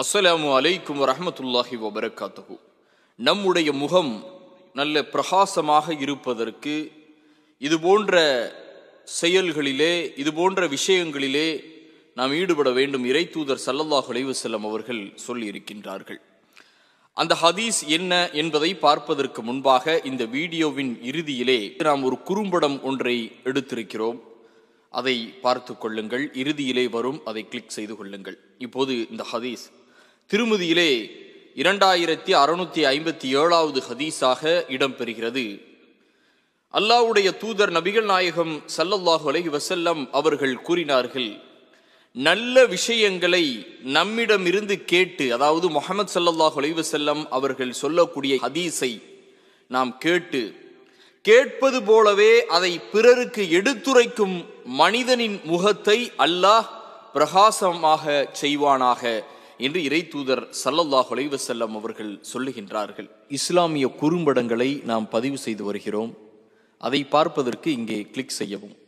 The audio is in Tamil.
அஸ்ஸலாமு அலைக்கும் வரமத்துல்லாஹி வபரகாத்தகு நம்முடைய முகம் நல்ல பிரகாசமாக இருப்பதற்கு இது போன்ற செயல்களிலே இது போன்ற விஷயங்களிலே நாம் ஈடுபட வேண்டும் இறை தூதர் சல்லல்லாஹ் அலைவசல்லம் அவர்கள் சொல்லியிருக்கின்றார்கள் அந்த ஹதீஸ் என்ன என்பதை பார்ப்பதற்கு முன்பாக இந்த வீடியோவின் இறுதியிலே நாம் ஒரு குறும்படம் ஒன்றை எடுத்திருக்கிறோம் அதை பார்த்து கொள்ளுங்கள் இறுதியிலே வரும் அதை கிளிக் செய்து கொள்ளுங்கள் இப்போது இந்த ஹதீஸ் திருமதியிலே இரண்டாயிரத்தி அறுநூத்தி ஐம்பத்தி ஏழாவது ஹதீஸாக இடம்பெறுகிறது அல்லாவுடைய தூதர் நபிகள் நாயகம் சல்லல்லாஹு அலஹி வசல்லம் அவர்கள் கூறினார்கள் நல்ல விஷயங்களை நம்மிடமிருந்து கேட்டு அதாவது முகமது சல்லாஹ் அலஹி வசல்லம் அவர்கள் சொல்லக்கூடிய ஹதீஸை நாம் கேட்டு கேட்பது போலவே அதை பிறருக்கு எடுத்துரைக்கும் மனிதனின் முகத்தை அல்லாஹ் பிரகாசமாக செய்வானாக என்று இறை தூதர் சல்லல்லாஹ் செல்லம் அவர்கள் சொல்லுகின்றார்கள் இஸ்லாமிய குறும்படங்களை நாம் பதிவு செய்து வருகிறோம் அதை பார்ப்பதற்கு இங்கே கிளிக் செய்யவும்